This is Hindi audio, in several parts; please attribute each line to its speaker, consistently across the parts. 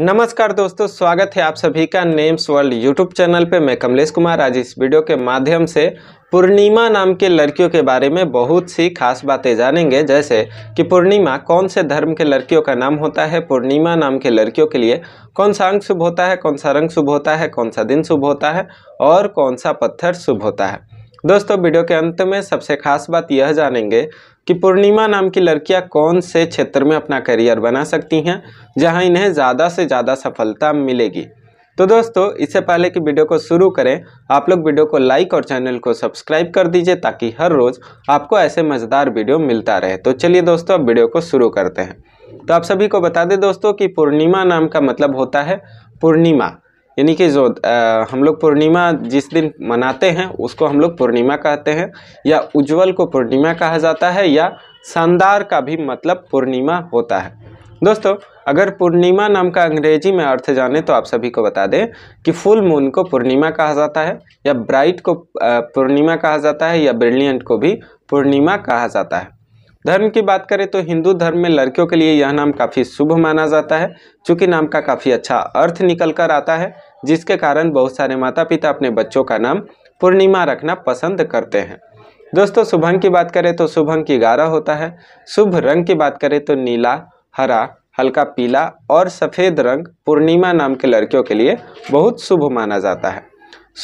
Speaker 1: नमस्कार दोस्तों स्वागत है आप सभी का नेम्स वर्ल्ड यूट्यूब चैनल पे मैं कमलेश कुमार आज इस वीडियो के माध्यम से पूर्णिमा नाम के लड़कियों के बारे में बहुत सी खास बातें जानेंगे जैसे कि पूर्णिमा कौन से धर्म के लड़कियों का नाम होता है पूर्णिमा नाम के लड़कियों के लिए कौन सा अंग शुभ होता है कौन सा रंग शुभ होता है कौन सा दिन शुभ होता है और कौन सा पत्थर शुभ होता है दोस्तों वीडियो के अंत में सबसे खास बात यह जानेंगे कि पूर्णिमा नाम की लड़कियां कौन से क्षेत्र में अपना करियर बना सकती हैं जहां इन्हें ज़्यादा से ज़्यादा सफलता मिलेगी तो दोस्तों इससे पहले कि वीडियो को शुरू करें आप लोग वीडियो को लाइक और चैनल को सब्सक्राइब कर दीजिए ताकि हर रोज़ आपको ऐसे मज़ेदार वीडियो मिलता रहे तो चलिए दोस्तों अब वीडियो को शुरू करते हैं तो आप सभी को बता दें दोस्तों कि पूर्णिमा नाम का मतलब होता है पूर्णिमा यानी कि जो आ, हम लोग पूर्णिमा जिस दिन मनाते हैं उसको हम लोग पूर्णिमा कहते हैं या उज्जवल को पूर्णिमा कहा जाता है या शानदार का भी मतलब पूर्णिमा होता है दोस्तों अगर पूर्णिमा नाम का अंग्रेजी में अर्थ जाने तो आप सभी को बता दें कि फुल मून को पूर्णिमा कहा जाता है या ब्राइट को पूर्णिमा कहा जाता है या ब्रिलियंट को भी पूर्णिमा कहा जाता है धर्म की बात करें तो हिंदू धर्म में लड़कियों के लिए यह नाम काफ़ी शुभ माना जाता है चूँकि नाम का काफ़ी अच्छा अर्थ निकल कर आता है जिसके कारण बहुत सारे माता पिता अपने बच्चों का नाम पूर्णिमा रखना पसंद करते हैं दोस्तों शुभ अंक की बात करें तो शुभ अंक ग्यारह होता है शुभ रंग की बात करें तो नीला हरा हल्का पीला और सफ़ेद रंग पूर्णिमा नाम के लड़कियों के लिए बहुत शुभ माना जाता है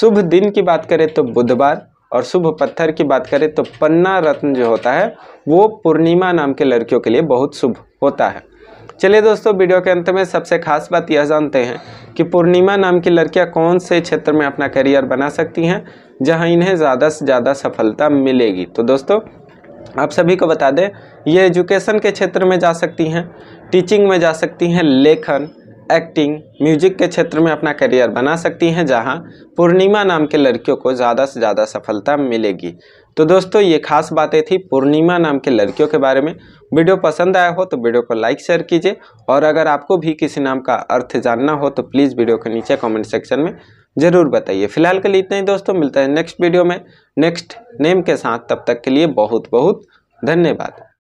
Speaker 1: शुभ दिन की बात करें तो बुधवार और शुभ पत्थर की बात करें तो पन्ना रत्न जो होता है वो पूर्णिमा नाम के लड़कियों के लिए बहुत शुभ होता है चलिए दोस्तों वीडियो के अंत में सबसे खास बात यह जानते हैं कि पूर्णिमा नाम की लड़कियां कौन से क्षेत्र में अपना करियर बना सकती हैं जहां इन्हें ज़्यादा से ज़्यादा सफलता मिलेगी तो दोस्तों आप सभी को बता दें ये एजुकेशन के क्षेत्र में जा सकती हैं टीचिंग में जा सकती हैं लेखन एक्टिंग म्यूजिक के क्षेत्र में अपना करियर बना सकती हैं जहां पूर्णिमा नाम के लड़कियों को ज़्यादा से ज़्यादा सफलता मिलेगी तो दोस्तों ये खास बातें थी पूर्णिमा नाम के लड़कियों के बारे में वीडियो पसंद आया हो तो वीडियो को लाइक शेयर कीजिए और अगर आपको भी किसी नाम का अर्थ जानना हो तो प्लीज़ वीडियो के नीचे कॉमेंट सेक्शन में ज़रूर बताइए फिलहाल के लिए इतना ही दोस्तों मिलता है नेक्स्ट वीडियो में नेक्स्ट नेम के साथ तब तक के लिए बहुत बहुत धन्यवाद